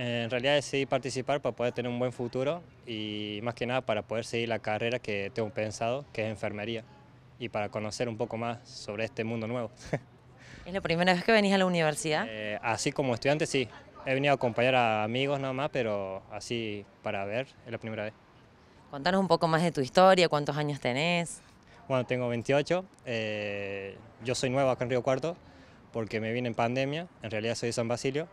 Eh, en realidad decidí participar para poder tener un buen futuro y más que nada para poder seguir la carrera que tengo pensado, que es enfermería, y para conocer un poco más sobre este mundo nuevo. ¿Es la primera vez que venís a la universidad? Eh, así como estudiante, sí. He venido a acompañar a amigos nada más, pero así para ver, es la primera vez. Contanos un poco más de tu historia, cuántos años tenés. Bueno, tengo 28, eh, yo soy nuevo acá en Río Cuarto porque me vine en pandemia, en realidad soy de San Basilio,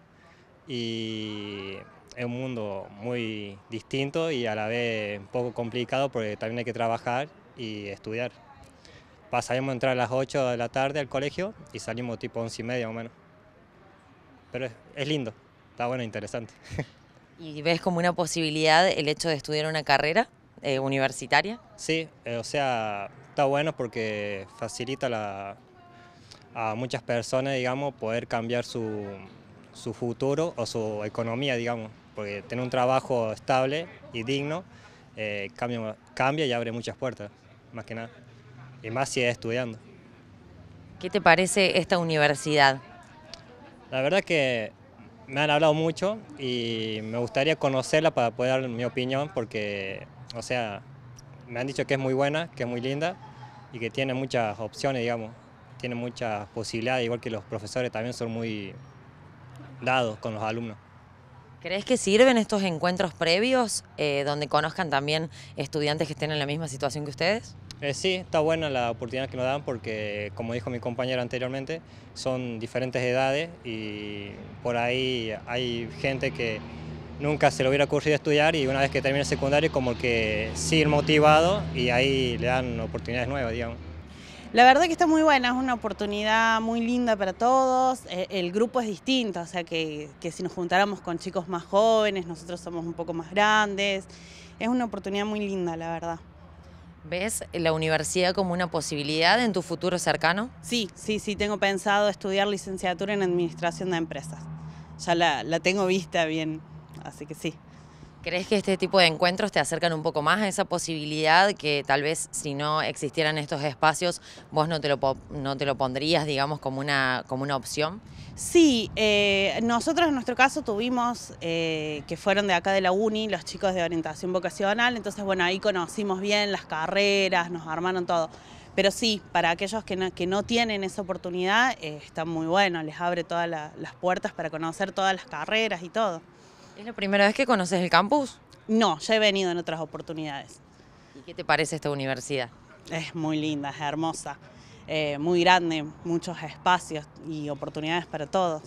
y es un mundo muy distinto y a la vez un poco complicado porque también hay que trabajar y estudiar. Pasaremos a entrar a las 8 de la tarde al colegio y salimos tipo 11 y media o menos. Pero es, lindo, está bueno, interesante. ¿Y ves como una posibilidad el hecho de estudiar una carrera eh, universitaria? Sí, eh, o sea, está bueno porque facilita a muchas personas, digamos, poder cambiar su, su futuro o su economía, digamos, porque tener un trabajo estable y digno eh, cambia, cambia y abre muchas puertas, más que nada, y más si es estudiando. ¿Qué te parece esta universidad? La verdad que me han hablado mucho y me gustaría conocerla para poder dar mi opinión porque, o sea, me han dicho que es muy buena, que es muy linda y que tiene muchas opciones, digamos, tiene muchas posibilidades, igual que los profesores también son muy dados con los alumnos. ¿Crees que sirven estos encuentros previos eh, donde conozcan también estudiantes que estén en la misma situación que ustedes? Eh, sí, está buena la oportunidad que nos dan porque, como dijo mi compañero anteriormente, son diferentes edades y por ahí hay gente que nunca se le hubiera ocurrido estudiar y una vez que termina el secundario como que sigue motivado y ahí le dan oportunidades nuevas, digamos. La verdad que está muy buena, es una oportunidad muy linda para todos, eh, el grupo es distinto, o sea que, si nos juntáramos con chicos más jóvenes, nosotros somos un poco más grandes, es una oportunidad muy linda, la verdad. ¿Ves la universidad como una posibilidad en tu futuro cercano? Sí, sí, sí, tengo pensado estudiar licenciatura en Administración de Empresas. Ya la tengo vista bien, así que sí. ¿Crees que este tipo de encuentros te acercan un poco más a esa posibilidad que tal vez si no existieran estos espacios vos no te lo, no te lo pondrías, digamos, como una, como una opción? Sí, eh, nosotros en nuestro caso tuvimos eh, que fueron de acá de la UNI, los chicos de orientación vocacional, entonces bueno, ahí conocimos bien las carreras, nos armaron todo. Pero sí, para aquellos que no, tienen esa oportunidad, eh, está muy bueno, les abre todas las puertas para conocer todas las carreras y todo. ¿Es la primera vez que conoces el campus? No, ya he venido en otras oportunidades. ¿Y qué te parece esta universidad? Es muy linda, es hermosa, eh, muy grande, muchos espacios y oportunidades para todos.